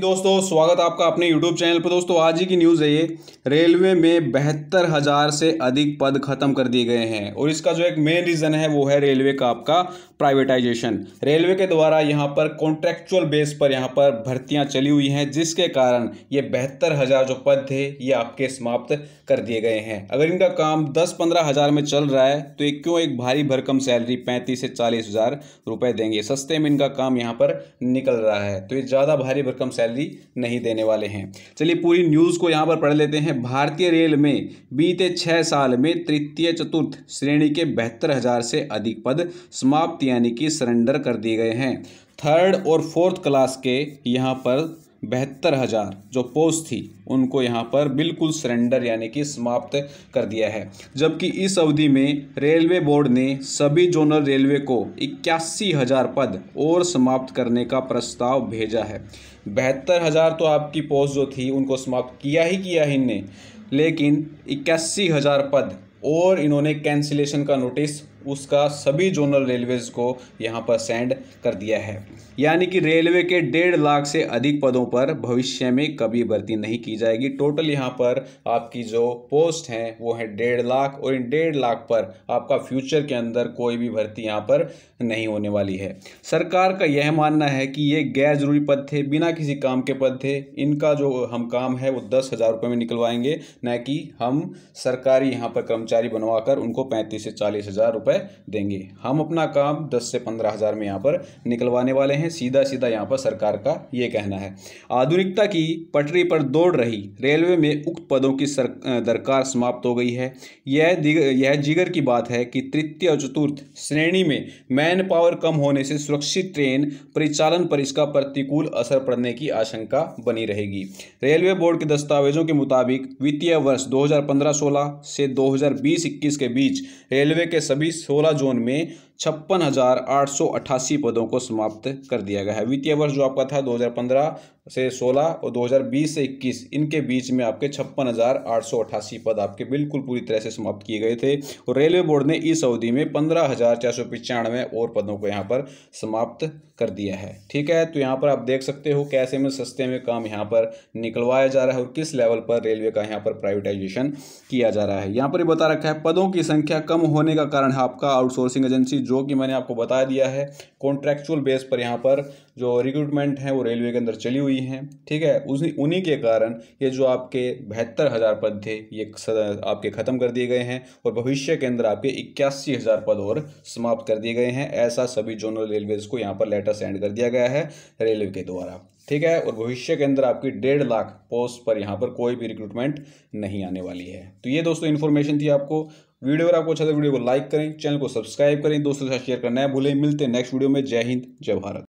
दोस्तों स्वागत आपका अपने YouTube चैनल पर दोस्तों आज ही की न्यूज़ है ये रेलवे में बहत्तर हज़ार से अधिक पद खत्म कर दिए गए हैं और इसका जो एक मेन रीज़न है वो है रेलवे का आपका प्राइवेटाइजेशन रेलवे के द्वारा यहाँ पर कॉन्ट्रेक्चुअल बेस पर यहाँ पर भर्तियाँ चली हुई हैं जिसके कारण ये बहत्तर हज़ार जो पद थे ये आपके समाप्त कर दिए गए हैं अगर इनका काम दस पंद्रह हज़ार में चल रहा है तो ये क्यों एक भारी भरकम सैलरी पैंतीस से चालीस हज़ार देंगे सस्ते में इनका काम यहाँ पर निकल रहा है तो ये ज़्यादा भारी भरकम सैलरी नहीं देने वाले हैं चलिए पूरी न्यूज़ को यहाँ पर पढ़ लेते हैं भारतीय रेल में बीते छः साल में तृतीय चतुर्थ श्रेणी के बहत्तर हज़ार से अधिक पद समाप्त यानी कि सरेंडर कर दिए गए हैं थर्ड और फोर्थ क्लास के यहाँ पर बहत्तर हज़ार जो पोस्ट थी उनको यहाँ पर बिल्कुल सरेंडर यानी कि समाप्त कर दिया है जबकि इस अवधि में रेलवे बोर्ड ने सभी जोनल रेलवे को इक्यासी हज़ार पद और समाप्त करने का प्रस्ताव भेजा है बहत्तर हज़ार तो आपकी पोस्ट जो थी उनको समाप्त किया ही किया इनने लेकिन इक्यासी हज़ार पद और इन्होंने कैंसिलेशन का नोटिस उसका सभी जोनल रेलवेज़ को यहाँ पर सेंड कर दिया है यानी कि रेलवे के डेढ़ लाख से अधिक पदों पर भविष्य में कभी भर्ती नहीं की जाएगी टोटल यहाँ पर आपकी जो पोस्ट हैं वो है डेढ़ लाख और इन डेढ़ लाख पर आपका फ्यूचर के अंदर कोई भी भर्ती यहाँ पर नहीं होने वाली है सरकार का यह मानना है कि ये गैर जरूरी पद थे बिना किसी काम के पद थे इनका जो हम काम है वो दस हज़ार रुपये में निकलवाएंगे न कि हम सरकारी यहाँ पर कर्मचारी बनवाकर उनको पैंतीस से चालीस हज़ार रुपये रुपए देंगे हम अपना काम दस से पंद्रह हज़ार में यहाँ पर निकलवाने वाले हैं सीधा सीधा यहाँ पर सरकार का ये कहना है आधुनिकता की पटरी पर दौड़ रही रेलवे में उक्त पदों की दरकार समाप्त हो गई है यह यह जिगर की बात है कि तृतीय और चतुर्थ श्रेणी में मैन पावर कम होने से सुरक्षित ट्रेन परिचालन पर इसका प्रतिकूल असर पड़ने की आशंका बनी रहेगी रेलवे बोर्ड के दस्तावेजों के मुताबिक वित्तीय वर्ष 2015-16 से 2020-21 के बीच रेलवे के सभी सोलह जोन में छप्पन हज़ार आठ सौ अट्ठासी पदों को समाप्त कर दिया गया है वित्तीय वर्ष जो आपका था 2015 से 16 और 2020 से 21 इनके बीच में आपके छप्पन हज़ार आठ सौ अट्ठासी पद आपके बिल्कुल पूरी तरह से समाप्त किए गए थे और रेलवे बोर्ड ने इस अवधि में पंद्रह हज़ार चार सौ पचानवे और पदों को यहाँ पर समाप्त कर दिया है ठीक है तो यहाँ पर आप देख सकते हो कैसे में सस्ते में काम यहाँ पर निकलवाया जा रहा है और किस लेवल पर रेलवे का यहाँ पर प्राइवेटाइजेशन किया जा रहा है यहाँ पर बता रखा है पदों की संख्या कम होने का कारण है आपका आउटसोर्सिंग एजेंसी जो कि मैंने आपको बता दिया है कॉन्ट्रैक्चुअल बेस पर यहाँ पर जो रिक्रूटमेंट है वो रेलवे के अंदर चली हुई हैं ठीक है उसी उन्हीं के कारण ये जो आपके बहत्तर हज़ार पद थे ये आपके ख़त्म कर दिए गए हैं और भविष्य के अंदर आपके इक्यासी हज़ार पद और समाप्त कर दिए गए हैं ऐसा सभी जोनल रेलवेज़ को यहाँ पर लेटर सेंड कर दिया गया है रेलवे के द्वारा ठीक है और भविष्य के अंदर आपकी डेढ़ लाख पोस्ट पर यहाँ पर कोई भी रिक्रूटमेंट नहीं आने वाली है तो ये दोस्तों इन्फॉर्मेशन थी आपको वीडियो अगर आपको अच्छा लगे वीडियो को लाइक करें चैनल को सब्सक्राइब करें दोस्तों के साथ शेयर करना है भूलें मिलते हैं नेक्स्ट वीडियो में जय हिंद जय भारत